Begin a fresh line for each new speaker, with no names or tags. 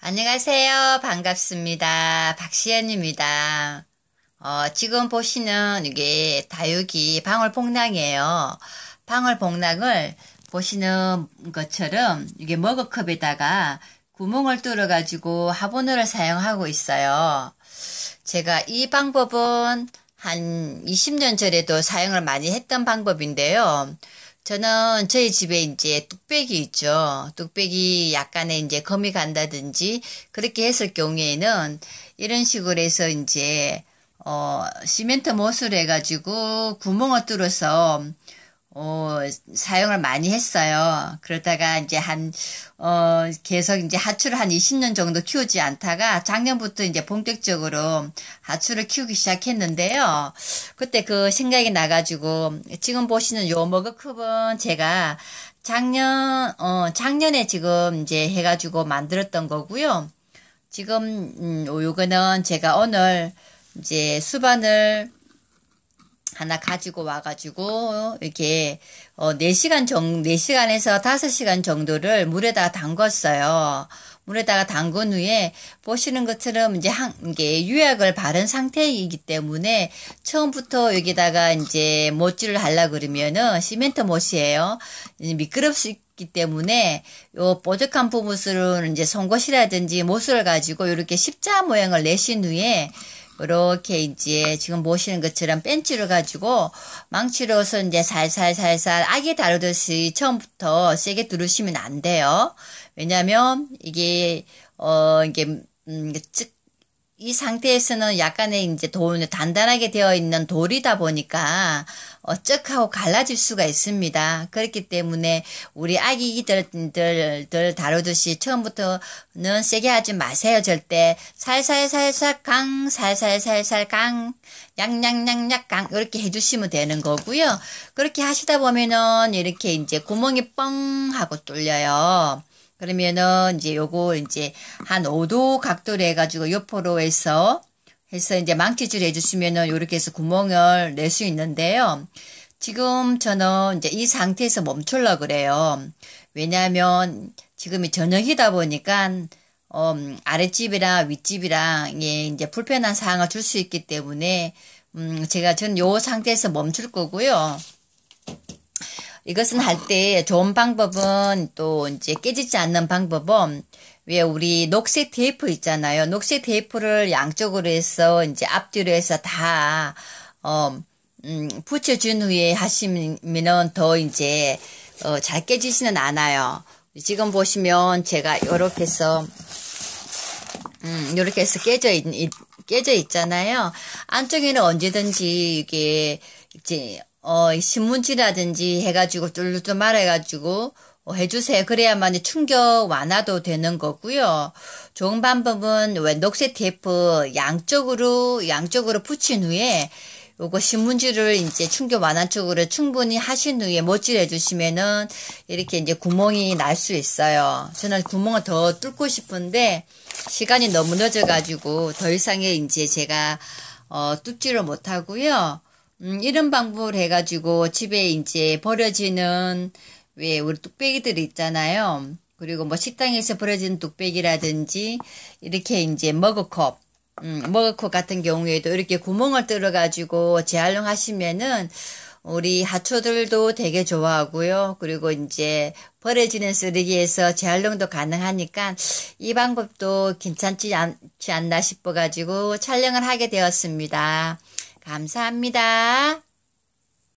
안녕하세요. 반갑습니다. 박시연입니다. 어, 지금 보시는 이게 다육이 방울복랑이에요. 방울복랑을 보시는 것처럼 이게 머그컵에다가 구멍을 뚫어가지고 화분을 사용하고 있어요. 제가 이 방법은 한 20년 전에도 사용을 많이 했던 방법인데요. 저는 저희 집에 이제 뚝배기 있죠. 뚝배기 약간의 이제 거미 간다든지 그렇게 했을 경우에는 이런 식으로 해서 이제 어 시멘트 못을 해가지고 구멍을 뚫어서 어, 사용을 많이 했어요. 그러다가 이제 한, 어, 계속 이제 하추를 한 20년 정도 키우지 않다가 작년부터 이제 본격적으로 하추를 키우기 시작했는데요. 그때 그 생각이 나가지고 지금 보시는 요 머그컵은 제가 작년, 어, 작년에 지금 이제 해가지고 만들었던 거고요. 지금, 음, 요거는 제가 오늘 이제 수반을 하나 가지고 와가지고 이렇게 어 4시간 정 4시간에서 5시간 정도를 물에다 담궜어요. 물에다가 담근 후에 보시는 것처럼 이제 한 이게 유약을 바른 상태이기 때문에 처음부터 여기다가 이제 못질을 하려 그러면은 시멘트 못이에요. 미끄럽기 때문에 요뽀득한부분으로 이제 송곳이라든지 못을 가지고 이렇게 십자 모양을 내신 후에 이렇게 이제 지금 보시는 것처럼 벤치를 가지고 망치로서 이제 살살살살 아기 다루듯이 처음부터 세게 두르시면 안 돼요. 왜냐면 이게 어 이게 음, 즉이 상태에서는 약간의 이제 돈이 단단하게 되어 있는 돌이다 보니까 어쩍하고 갈라질 수가 있습니다. 그렇기 때문에 우리 아기들들 다루듯이 처음부터는 세게 하지 마세요. 절대 살살살살 강 살살살살 강 양양양약 강 이렇게 해주시면 되는 거고요. 그렇게 하시다 보면은 이렇게 이제 구멍이 뻥 하고 뚫려요. 그러면은 이제 요거 이제 한 5도 각도로 해가지고 요포로 해서 해서 이제 망치질 해주시면은 요렇게 해서 구멍을 낼 수 있는데요. 지금 저는 이제 이 상태에서 멈출라 그래요. 왜냐하면 지금이 저녁이다 보니까 어, 음, 아랫집이랑 윗집이랑 예, 이제 불편한 상황을 줄 수 있기 때문에 음, 제가 전 요 상태에서 멈출 거고요. 이것은 할 때 좋은 방법은 또 이제 깨지지 않는 방법은 왜 우리 녹색 테이프 있잖아요. 녹색 테이프를 양쪽으로 해서 이제 앞뒤로 해서 다 어, 음, 붙여준 후에 하시면더 이제 어, 잘 깨지지는 않아요. 지금 보시면 제가 요렇게 해서 음, 이렇게 해서 깨져 있, 깨져 있잖아요. 안쪽에는 언제든지 이게 이제 어, 신문지라든지 해가지고 뚫루뚫 말해가지고 어, 해주세요. 그래야만 충격 완화도 되는 거고요. 좋은 방법은 왜 녹색 테이프 양쪽으로 양쪽으로 붙인 후에 요거 신문지를 이제 충격 완화 쪽으로 충분히 하신 후에 못질해 주시면은 이렇게 이제 구멍이 날 수 있어요. 저는 구멍을 더 뚫고 싶은데 시간이 너무 늦어가지고 더 이상의 이제 제가 어, 뚫지를 못하고요. 음, 이런 방법을 해가지고 집에 이제 버려지는 왜 우리 뚝배기들 있잖아요. 그리고 뭐 식당에서 버려진 뚝배기라든지 이렇게 이제 머그컵 음, 머그컵 같은 경우에도 이렇게 구멍을 뚫어 가지고 재활용하시면은 우리 하초들도 되게 좋아하고요. 그리고 이제 버려지는 쓰레기에서 재활용도 가능하니까 이 방법도 괜찮지 않, 지 않나 싶어가지고 촬영을 하게 되었습니다. 감사합니다.